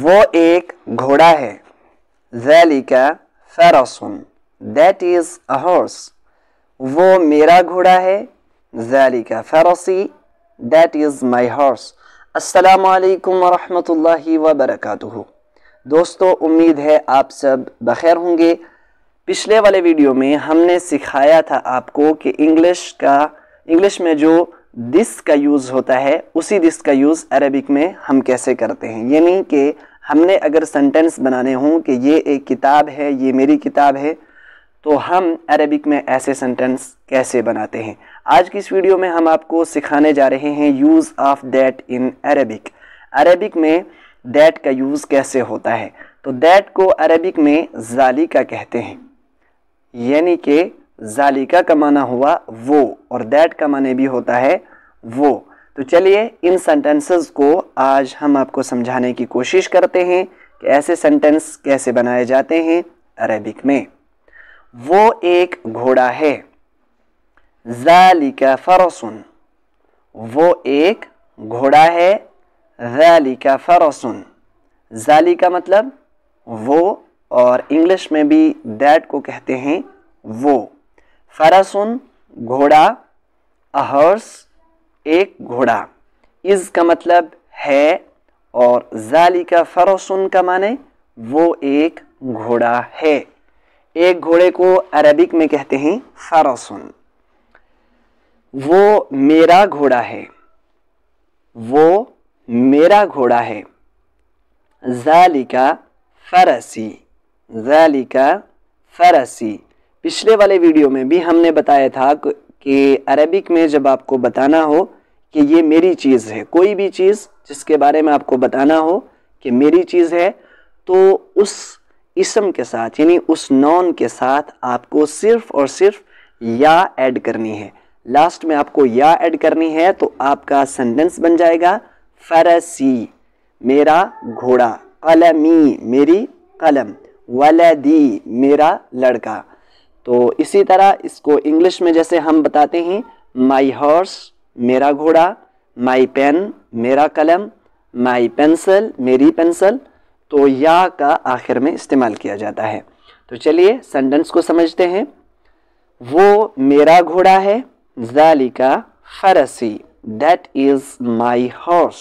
वो एक घोड़ा है जैलिका फैरासुन दैट इज़ अ हॉर्स वो मेरा घोड़ा है जैलिका फैरसी दैट इज़ माई हॉर्स असलकम व वबरक दोस्तों उम्मीद है आप सब बखैर होंगे पिछले वाले वीडियो में हमने सिखाया था आपको कि इंग्लिश का इंग्लिश में जो दिस का यूज़ होता है उसी दिस का यूज़ अरबिक में हम कैसे करते हैं यानी कि हमने अगर सेंटेंस बनाने हों कि ये एक किताब है ये मेरी किताब है तो हम अरबिक में ऐसे सेंटेंस कैसे बनाते हैं आज की इस वीडियो में हम आपको सिखाने जा रहे हैं use of that in Arabic Arabic में दैट का यूज़ कैसे होता है तो दैट को अरबिक में जालिका कहते हैं यानी कि जालिका का माना हुआ वो और दैट का माने भी होता है वो तो चलिए इन सेंटेंसेस को आज हम आपको समझाने की कोशिश करते हैं कि ऐसे सेंटेंस कैसे बनाए जाते हैं अरेबिक में वो एक घोड़ा है जालिका फरसुन वो एक घोड़ा है जालिका फरसुन जाली का मतलब वो और इंग्लिश में भी दैट को कहते हैं वो फरसुन घोड़ा अहर्स एक घोड़ा इसका का मतलब है और जाली का फरसुन का माने वो एक घोड़ा है एक घोड़े को अरबिक में कहते हैं फरसुन वो मेरा घोड़ा है वो मेरा घोड़ा है जालिका फरसी जालिका फरसी पिछले वाले वीडियो में भी हमने बताया था कि अरबिक में जब आपको बताना हो कि ये मेरी चीज़ है कोई भी चीज़ जिसके बारे में आपको बताना हो कि मेरी चीज़ है तो उस इसम के साथ यानी उस नॉन के साथ आपको सिर्फ और सिर्फ या ऐड करनी है लास्ट में आपको या ऐड करनी है तो आपका सेंटेंस बन जाएगा फरसी मेरा घोड़ा कलमी मेरी कलम वलदी मेरा लड़का तो इसी तरह इसको इंग्लिश में जैसे हम बताते हैं माई हॉर्स मेरा घोड़ा माई पेन मेरा कलम माई पेंसिल मेरी पेंसिल तो या का आखिर में इस्तेमाल किया जाता है तो चलिए सेंटेंस को समझते हैं वो मेरा घोड़ा है जालिका फरसी that is my horse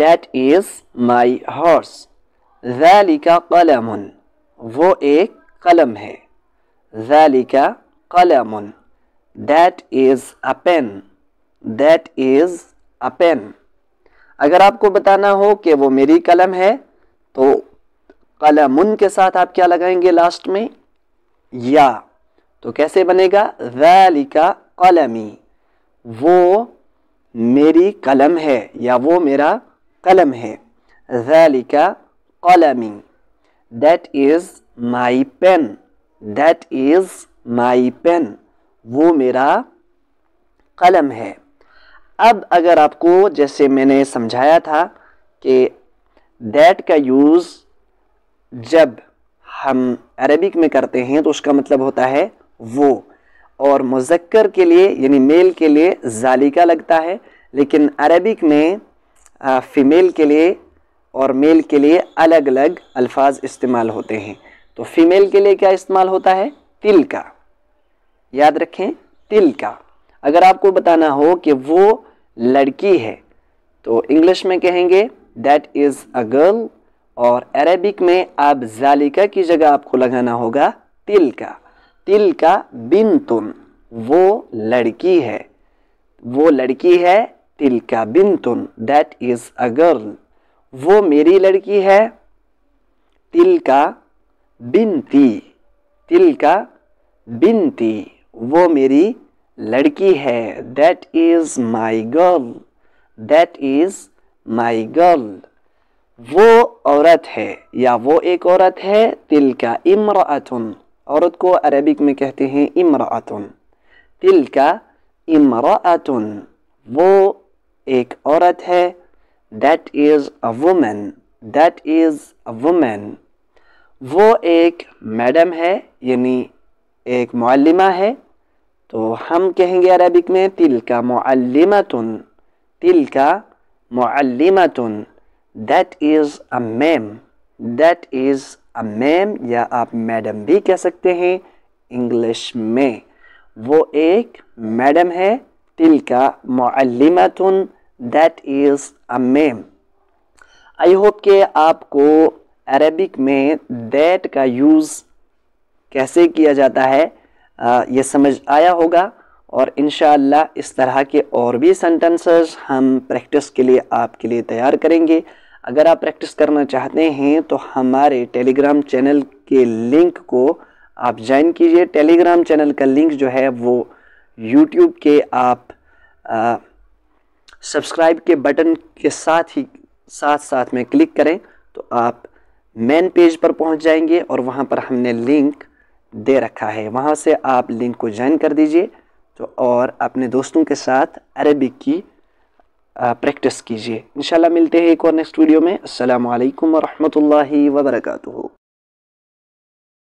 that is my horse जालिका कलम वो एक कलम है ज़ालिका कलम that is a pen that is a pen अगर आपको बताना हो कि वो मेरी कलम है तो कलम के साथ आप क्या लगाएंगे लास्ट में या तो कैसे बनेगा वैलिका कलमी वो मेरी कलम है या वो मेरा कलम है वैलिका कलमी that is my pen that is my pen वो मेरा कलम है अब अगर आपको जैसे मैंने समझाया था कि दैट का यूज़ जब हम अरबिक में करते हैं तो उसका मतलब होता है वो और मुजक्कर के लिए यानी मेल के लिए जालिका लगता है लेकिन अरबिक में फ़ीमेल के लिए और मेल के लिए अलग अलग अल्फाज इस्तेमाल होते हैं तो फीमेल के लिए क्या इस्तेमाल होता है तिल का याद रखें तिल का अगर आपको बताना हो कि वो लड़की है तो इंग्लिश में कहेंगे दैट इज़ अ गर्ल और अरेबिक में आप जालिका की जगह आपको लगाना होगा तिल का तिल का बिन तुम वो लड़की है वो लड़की है तिल का बिन तुम दैट इज़ अ गर्ल वो मेरी लड़की है तिल का बिनती तिल का बिनती वो मेरी लड़की है that is my girl that is my girl वो औरत है या वो एक औरत है तिल का इमरातन औरत को अरबिक में कहते हैं इमरातन तिल का इमरातन वो एक औरत है that is a women that is a women वो एक मैडम है यानी एक मल्लिमा है तो हम कहेंगे अरबिक में तिल का मल्लिमतन तिल का मल्लिमतन that is a ma'am that is a ma'am या आप मैडम भी कह सकते हैं इंग्लिश में वो एक मैडम है तिल का मल्लिमतन that is a ma'am I hope के आपको अरेबिक में दैट का यूज़ कैसे किया जाता है यह ये समझ आया होगा और इन इस तरह के और भी सेंटेंसेस हम प्रैक्टिस के लिए आपके लिए तैयार करेंगे अगर आप प्रैक्टिस करना चाहते हैं तो हमारे टेलीग्राम चैनल के लिंक को आप ज्वाइन कीजिए टेलीग्राम चैनल का लिंक जो है वो यूट्यूब के आप सब्सक्राइब के बटन के साथ ही साथ साथ में क्लिक करें तो आप मेन पेज पर पहुंच जाएंगे और वहां पर हमने लिंक दे रखा है वहां से आप लिंक को ज्वाइन कर दीजिए तो और अपने दोस्तों के साथ अरबिक की प्रैक्टिस कीजिए इंशाल्लाह मिलते हैं एक और नेक्स्ट वीडियो में अल्लाम वरहमल वर्का